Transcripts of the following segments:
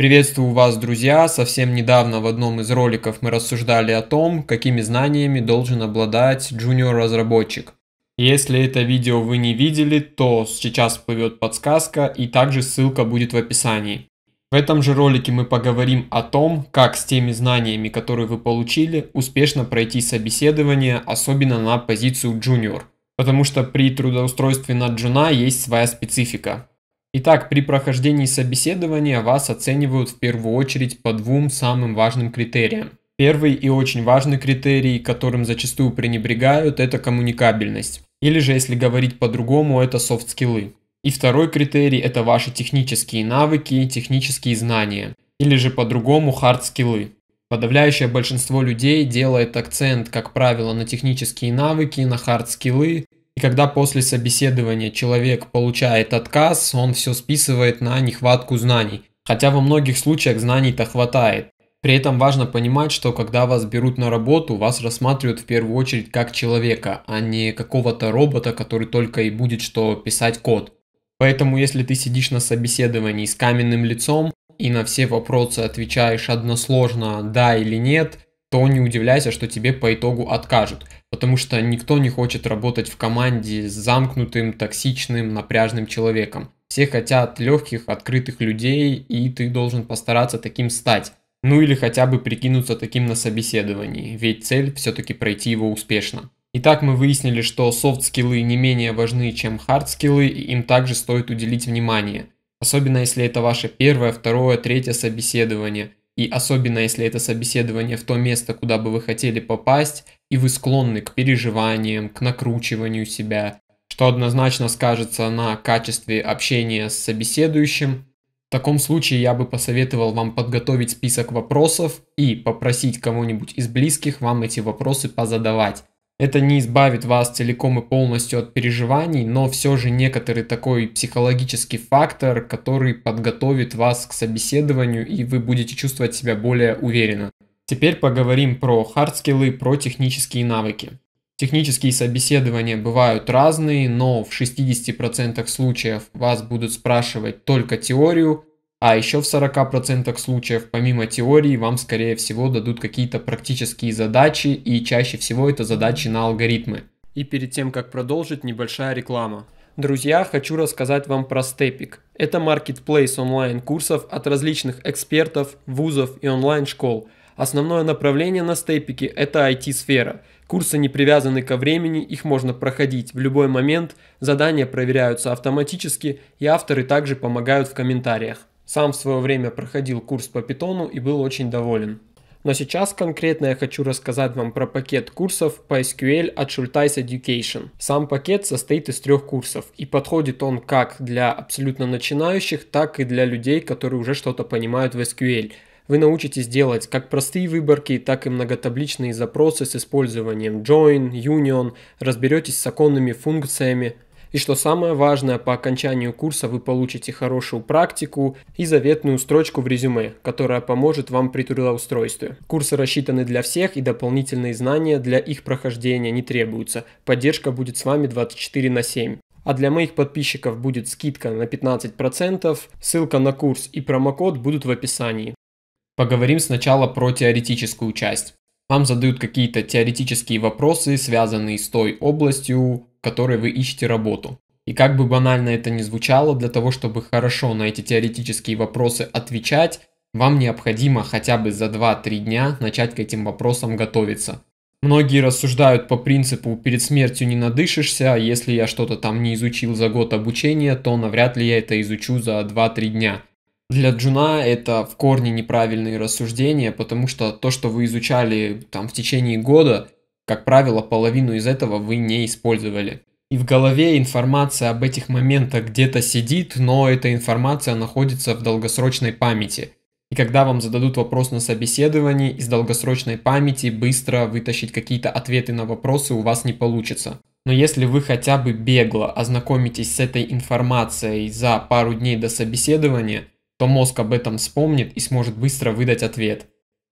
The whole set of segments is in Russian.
Приветствую вас, друзья! Совсем недавно в одном из роликов мы рассуждали о том, какими знаниями должен обладать джуниор-разработчик. Если это видео вы не видели, то сейчас всплывет подсказка и также ссылка будет в описании. В этом же ролике мы поговорим о том, как с теми знаниями, которые вы получили, успешно пройти собеседование, особенно на позицию джуниор. Потому что при трудоустройстве на джуна есть своя специфика. Итак, при прохождении собеседования вас оценивают в первую очередь по двум самым важным критериям. Первый и очень важный критерий, которым зачастую пренебрегают, это коммуникабельность. Или же, если говорить по-другому, это софт-скиллы. И второй критерий – это ваши технические навыки, технические знания. Или же по-другому хард-скиллы. Подавляющее большинство людей делает акцент, как правило, на технические навыки, на хард-скиллы, и когда после собеседования человек получает отказ, он все списывает на нехватку знаний. Хотя во многих случаях знаний-то хватает. При этом важно понимать, что когда вас берут на работу, вас рассматривают в первую очередь как человека, а не какого-то робота, который только и будет что писать код. Поэтому если ты сидишь на собеседовании с каменным лицом и на все вопросы отвечаешь односложно «да» или «нет», то не удивляйся, что тебе по итогу откажут, потому что никто не хочет работать в команде с замкнутым, токсичным, напряжным человеком. Все хотят легких, открытых людей, и ты должен постараться таким стать. Ну или хотя бы прикинуться таким на собеседовании, ведь цель все-таки пройти его успешно. Итак, мы выяснили, что софт-скиллы не менее важны, чем хард-скиллы, и им также стоит уделить внимание. Особенно если это ваше первое, второе, третье собеседование – и особенно если это собеседование в то место, куда бы вы хотели попасть, и вы склонны к переживаниям, к накручиванию себя, что однозначно скажется на качестве общения с собеседующим. В таком случае я бы посоветовал вам подготовить список вопросов и попросить кого-нибудь из близких вам эти вопросы позадавать. Это не избавит вас целиком и полностью от переживаний, но все же некоторый такой психологический фактор, который подготовит вас к собеседованию и вы будете чувствовать себя более уверенно. Теперь поговорим про хардскиллы, про технические навыки. Технические собеседования бывают разные, но в 60% случаев вас будут спрашивать только теорию, а еще в 40% случаев, помимо теории, вам, скорее всего, дадут какие-то практические задачи, и чаще всего это задачи на алгоритмы. И перед тем, как продолжить, небольшая реклама. Друзья, хочу рассказать вам про Степик. Это маркетплейс онлайн-курсов от различных экспертов, вузов и онлайн-школ. Основное направление на Степике – это IT-сфера. Курсы не привязаны ко времени, их можно проходить в любой момент, задания проверяются автоматически, и авторы также помогают в комментариях. Сам в свое время проходил курс по питону и был очень доволен. Но сейчас конкретно я хочу рассказать вам про пакет курсов по SQL от Schulteis Education. Сам пакет состоит из трех курсов и подходит он как для абсолютно начинающих, так и для людей, которые уже что-то понимают в SQL. Вы научитесь делать как простые выборки, так и многотабличные запросы с использованием join, union, разберетесь с оконными функциями, и что самое важное, по окончанию курса вы получите хорошую практику и заветную строчку в резюме, которая поможет вам при трудоустройстве. Курсы рассчитаны для всех и дополнительные знания для их прохождения не требуются. Поддержка будет с вами 24 на 7. А для моих подписчиков будет скидка на 15%, ссылка на курс и промокод будут в описании. Поговорим сначала про теоретическую часть. Вам задают какие-то теоретические вопросы, связанные с той областью, которой вы ищете работу. И как бы банально это ни звучало, для того, чтобы хорошо на эти теоретические вопросы отвечать, вам необходимо хотя бы за 2-3 дня начать к этим вопросам готовиться. Многие рассуждают по принципу «перед смертью не надышишься», а если я что-то там не изучил за год обучения, то навряд ли я это изучу за 2-3 дня. Для Джуна это в корне неправильные рассуждения, потому что то, что вы изучали там в течение года – как правило, половину из этого вы не использовали. И в голове информация об этих моментах где-то сидит, но эта информация находится в долгосрочной памяти. И когда вам зададут вопрос на собеседовании, из долгосрочной памяти быстро вытащить какие-то ответы на вопросы у вас не получится. Но если вы хотя бы бегло ознакомитесь с этой информацией за пару дней до собеседования, то мозг об этом вспомнит и сможет быстро выдать ответ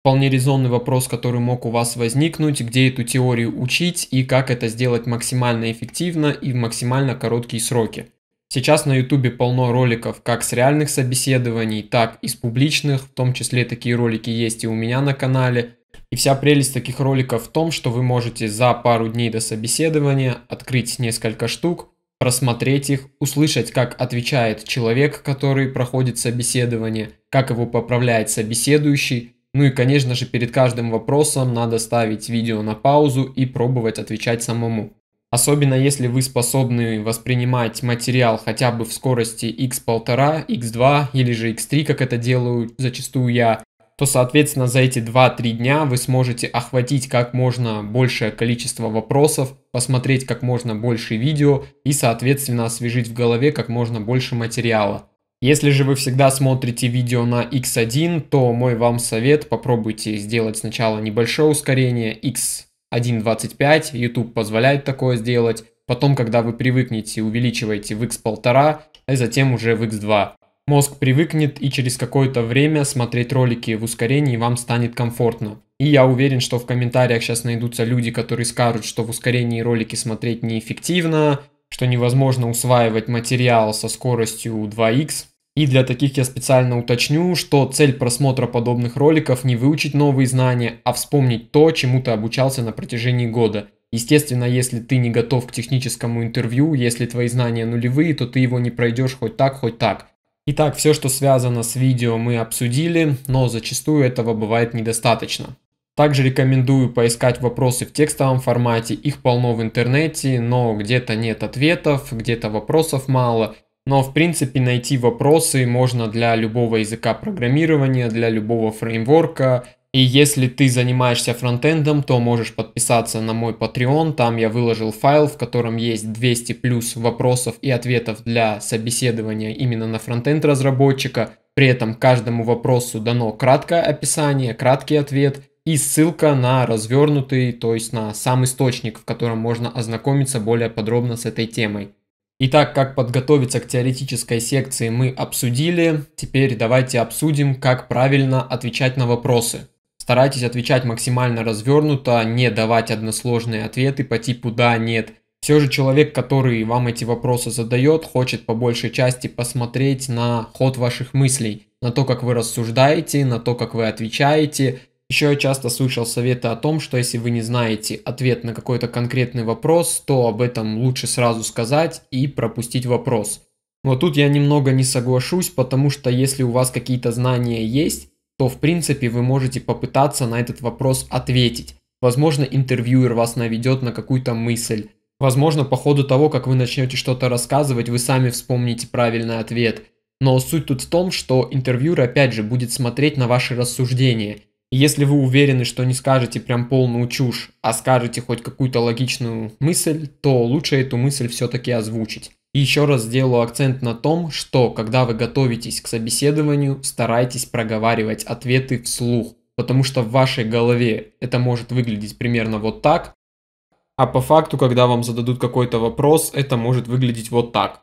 вполне резонный вопрос, который мог у вас возникнуть, где эту теорию учить и как это сделать максимально эффективно и в максимально короткие сроки. Сейчас на YouTube полно роликов как с реальных собеседований, так и с публичных, в том числе такие ролики есть и у меня на канале. И вся прелесть таких роликов в том, что вы можете за пару дней до собеседования открыть несколько штук, просмотреть их, услышать, как отвечает человек, который проходит собеседование, как его поправляет собеседующий, ну и конечно же перед каждым вопросом надо ставить видео на паузу и пробовать отвечать самому. Особенно если вы способны воспринимать материал хотя бы в скорости x1,5, x2 или же x3, как это делаю зачастую я, то соответственно за эти 2-3 дня вы сможете охватить как можно большее количество вопросов, посмотреть как можно больше видео и соответственно освежить в голове как можно больше материала. Если же вы всегда смотрите видео на X1, то мой вам совет, попробуйте сделать сначала небольшое ускорение X1.25, YouTube позволяет такое сделать, потом, когда вы привыкнете, увеличивайте в X1.5, а затем уже в X2. Мозг привыкнет и через какое-то время смотреть ролики в ускорении вам станет комфортно. И я уверен, что в комментариях сейчас найдутся люди, которые скажут, что в ускорении ролики смотреть неэффективно, что невозможно усваивать материал со скоростью 2х. И для таких я специально уточню, что цель просмотра подобных роликов не выучить новые знания, а вспомнить то, чему ты обучался на протяжении года. Естественно, если ты не готов к техническому интервью, если твои знания нулевые, то ты его не пройдешь хоть так, хоть так. Итак, все, что связано с видео, мы обсудили, но зачастую этого бывает недостаточно. Также рекомендую поискать вопросы в текстовом формате, их полно в интернете, но где-то нет ответов, где-то вопросов мало. Но в принципе найти вопросы можно для любого языка программирования, для любого фреймворка. И если ты занимаешься фронтендом, то можешь подписаться на мой Patreon, там я выложил файл, в котором есть 200 плюс вопросов и ответов для собеседования именно на фронтенд разработчика. При этом каждому вопросу дано краткое описание, краткий ответ – и ссылка на развернутый, то есть на сам источник, в котором можно ознакомиться более подробно с этой темой. Итак, как подготовиться к теоретической секции мы обсудили, теперь давайте обсудим, как правильно отвечать на вопросы. Старайтесь отвечать максимально развернуто, не давать односложные ответы по типу «да», «нет». Все же человек, который вам эти вопросы задает, хочет по большей части посмотреть на ход ваших мыслей, на то, как вы рассуждаете, на то, как вы отвечаете, еще я часто слышал советы о том, что если вы не знаете ответ на какой-то конкретный вопрос, то об этом лучше сразу сказать и пропустить вопрос. Но тут я немного не соглашусь, потому что если у вас какие-то знания есть, то в принципе вы можете попытаться на этот вопрос ответить. Возможно, интервьюер вас наведет на какую-то мысль. Возможно, по ходу того, как вы начнете что-то рассказывать, вы сами вспомните правильный ответ. Но суть тут в том, что интервьюер опять же будет смотреть на ваши рассуждения – если вы уверены, что не скажете прям полную чушь, а скажете хоть какую-то логичную мысль, то лучше эту мысль все-таки озвучить. И еще раз сделаю акцент на том, что когда вы готовитесь к собеседованию, старайтесь проговаривать ответы вслух, потому что в вашей голове это может выглядеть примерно вот так, а по факту, когда вам зададут какой-то вопрос, это может выглядеть вот так.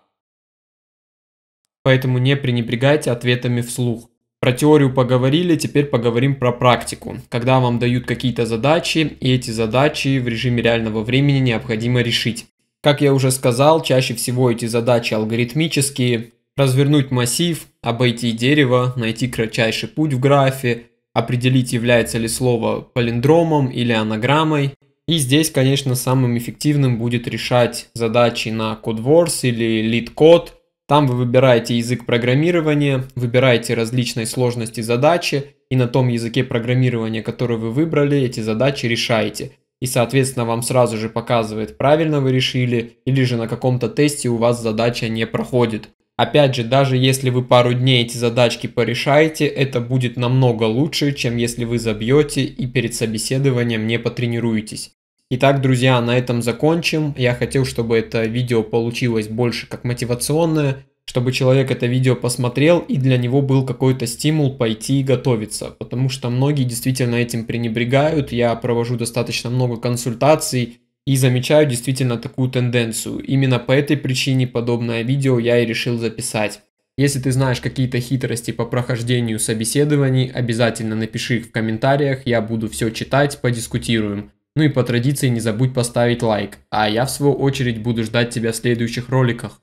Поэтому не пренебрегайте ответами вслух. Про теорию поговорили, теперь поговорим про практику. Когда вам дают какие-то задачи, и эти задачи в режиме реального времени необходимо решить. Как я уже сказал, чаще всего эти задачи алгоритмические. Развернуть массив, обойти дерево, найти кратчайший путь в графе, определить является ли слово палиндромом или анаграммой. И здесь, конечно, самым эффективным будет решать задачи на CodeWars или LeetCode, там вы выбираете язык программирования, выбираете различные сложности задачи и на том языке программирования, который вы выбрали, эти задачи решаете. И соответственно вам сразу же показывает, правильно вы решили или же на каком-то тесте у вас задача не проходит. Опять же, даже если вы пару дней эти задачки порешаете, это будет намного лучше, чем если вы забьете и перед собеседованием не потренируетесь. Итак, друзья, на этом закончим. Я хотел, чтобы это видео получилось больше как мотивационное, чтобы человек это видео посмотрел и для него был какой-то стимул пойти и готовиться, потому что многие действительно этим пренебрегают. Я провожу достаточно много консультаций и замечаю действительно такую тенденцию. Именно по этой причине подобное видео я и решил записать. Если ты знаешь какие-то хитрости по прохождению собеседований, обязательно напиши их в комментариях, я буду все читать, подискутируем. Ну и по традиции не забудь поставить лайк, а я в свою очередь буду ждать тебя в следующих роликах.